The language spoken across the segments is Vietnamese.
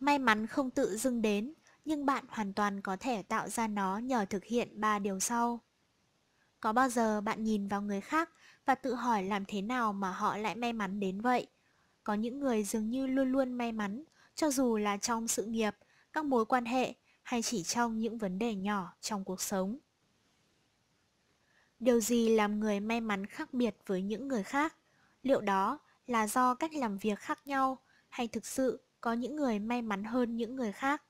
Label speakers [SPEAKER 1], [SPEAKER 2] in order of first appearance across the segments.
[SPEAKER 1] May mắn không tự dưng đến, nhưng bạn hoàn toàn có thể tạo ra nó nhờ thực hiện ba điều sau. Có bao giờ bạn nhìn vào người khác và tự hỏi làm thế nào mà họ lại may mắn đến vậy? Có những người dường như luôn luôn may mắn, cho dù là trong sự nghiệp, các mối quan hệ hay chỉ trong những vấn đề nhỏ trong cuộc sống. Điều gì làm người may mắn khác biệt với những người khác? Liệu đó là do cách làm việc khác nhau hay thực sự có những người may mắn hơn những người khác.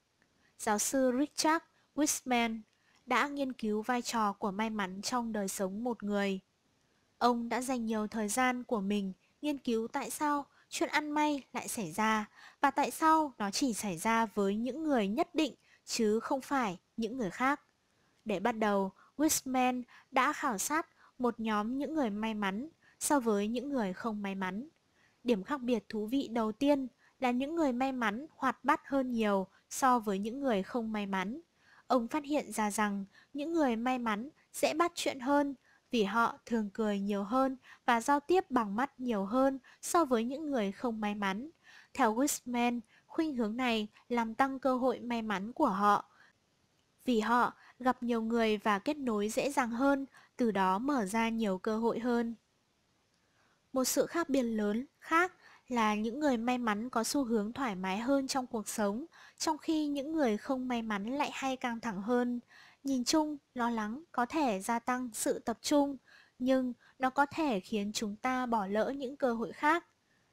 [SPEAKER 1] Giáo sư Richard Wiseman đã nghiên cứu vai trò của may mắn trong đời sống một người. Ông đã dành nhiều thời gian của mình nghiên cứu tại sao chuyện ăn may lại xảy ra và tại sao nó chỉ xảy ra với những người nhất định chứ không phải những người khác. Để bắt đầu, Wiseman đã khảo sát một nhóm những người may mắn so với những người không may mắn. Điểm khác biệt thú vị đầu tiên là những người may mắn hoạt bát hơn nhiều so với những người không may mắn. Ông phát hiện ra rằng những người may mắn sẽ bắt chuyện hơn vì họ thường cười nhiều hơn và giao tiếp bằng mắt nhiều hơn so với những người không may mắn. Theo Wisman, khuynh hướng này làm tăng cơ hội may mắn của họ. Vì họ gặp nhiều người và kết nối dễ dàng hơn, từ đó mở ra nhiều cơ hội hơn. Một sự khác biệt lớn khác là những người may mắn có xu hướng thoải mái hơn trong cuộc sống, trong khi những người không may mắn lại hay căng thẳng hơn. Nhìn chung, lo lắng có thể gia tăng sự tập trung, nhưng nó có thể khiến chúng ta bỏ lỡ những cơ hội khác.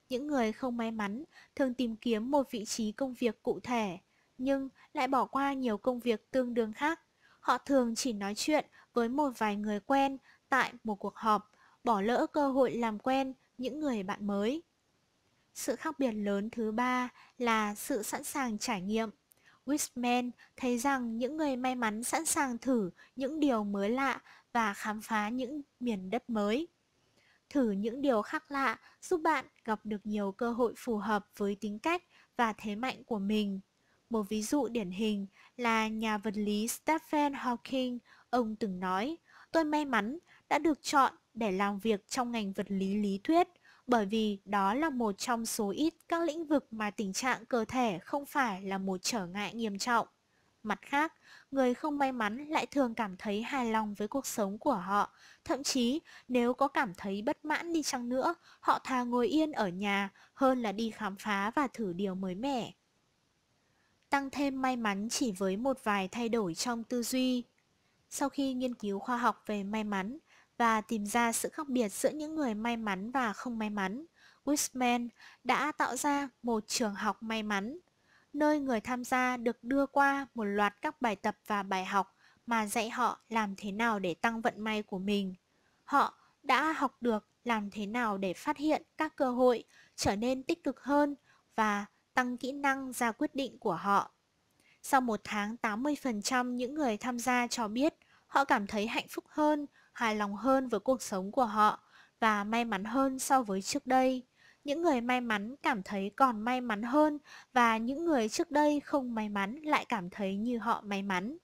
[SPEAKER 1] Những người không may mắn thường tìm kiếm một vị trí công việc cụ thể, nhưng lại bỏ qua nhiều công việc tương đương khác. Họ thường chỉ nói chuyện với một vài người quen tại một cuộc họp, bỏ lỡ cơ hội làm quen những người bạn mới. Sự khác biệt lớn thứ ba là sự sẵn sàng trải nghiệm. Wisman thấy rằng những người may mắn sẵn sàng thử những điều mới lạ và khám phá những miền đất mới. Thử những điều khác lạ giúp bạn gặp được nhiều cơ hội phù hợp với tính cách và thế mạnh của mình. Một ví dụ điển hình là nhà vật lý Stephen Hawking, ông từng nói, tôi may mắn đã được chọn để làm việc trong ngành vật lý lý thuyết bởi vì đó là một trong số ít các lĩnh vực mà tình trạng cơ thể không phải là một trở ngại nghiêm trọng. Mặt khác, người không may mắn lại thường cảm thấy hài lòng với cuộc sống của họ. Thậm chí, nếu có cảm thấy bất mãn đi chăng nữa, họ thà ngồi yên ở nhà hơn là đi khám phá và thử điều mới mẻ. Tăng thêm may mắn chỉ với một vài thay đổi trong tư duy. Sau khi nghiên cứu khoa học về may mắn, và tìm ra sự khác biệt giữa những người may mắn và không may mắn, Wiseman đã tạo ra một trường học may mắn, nơi người tham gia được đưa qua một loạt các bài tập và bài học mà dạy họ làm thế nào để tăng vận may của mình. Họ đã học được làm thế nào để phát hiện các cơ hội, trở nên tích cực hơn và tăng kỹ năng ra quyết định của họ. Sau một tháng, 80% những người tham gia cho biết họ cảm thấy hạnh phúc hơn hài lòng hơn với cuộc sống của họ và may mắn hơn so với trước đây. Những người may mắn cảm thấy còn may mắn hơn và những người trước đây không may mắn lại cảm thấy như họ may mắn.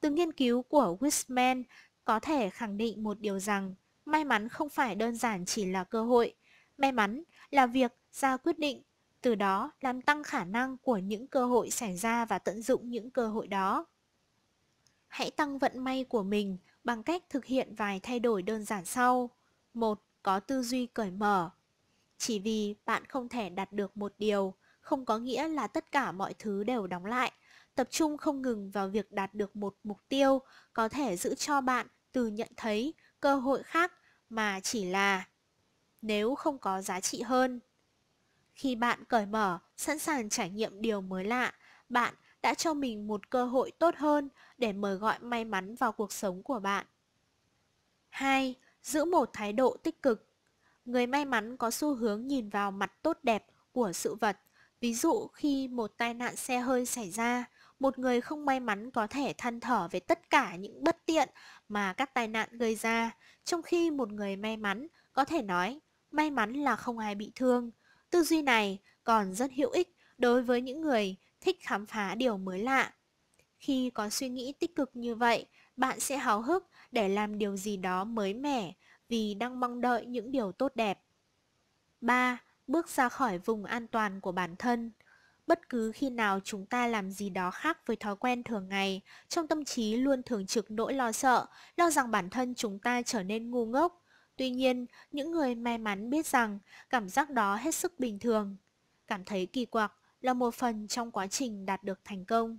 [SPEAKER 1] Từ nghiên cứu của Wisman có thể khẳng định một điều rằng may mắn không phải đơn giản chỉ là cơ hội. May mắn là việc ra quyết định, từ đó làm tăng khả năng của những cơ hội xảy ra và tận dụng những cơ hội đó. Hãy tăng vận may của mình bằng cách thực hiện vài thay đổi đơn giản sau. một Có tư duy cởi mở. Chỉ vì bạn không thể đạt được một điều, không có nghĩa là tất cả mọi thứ đều đóng lại. Tập trung không ngừng vào việc đạt được một mục tiêu có thể giữ cho bạn từ nhận thấy cơ hội khác mà chỉ là nếu không có giá trị hơn. Khi bạn cởi mở, sẵn sàng trải nghiệm điều mới lạ, bạn đã cho mình một cơ hội tốt hơn để mời gọi may mắn vào cuộc sống của bạn. 2. Giữ một thái độ tích cực. Người may mắn có xu hướng nhìn vào mặt tốt đẹp của sự vật. Ví dụ khi một tai nạn xe hơi xảy ra, một người không may mắn có thể than thở về tất cả những bất tiện mà các tai nạn gây ra, trong khi một người may mắn có thể nói may mắn là không ai bị thương. Tư duy này còn rất hữu ích đối với những người thích khám phá điều mới lạ. Khi có suy nghĩ tích cực như vậy, bạn sẽ háo hức để làm điều gì đó mới mẻ vì đang mong đợi những điều tốt đẹp. 3. Bước ra khỏi vùng an toàn của bản thân. Bất cứ khi nào chúng ta làm gì đó khác với thói quen thường ngày, trong tâm trí luôn thường trực nỗi lo sợ, lo rằng bản thân chúng ta trở nên ngu ngốc. Tuy nhiên, những người may mắn biết rằng cảm giác đó hết sức bình thường. Cảm thấy kỳ quặc, là một phần trong quá trình đạt được thành công.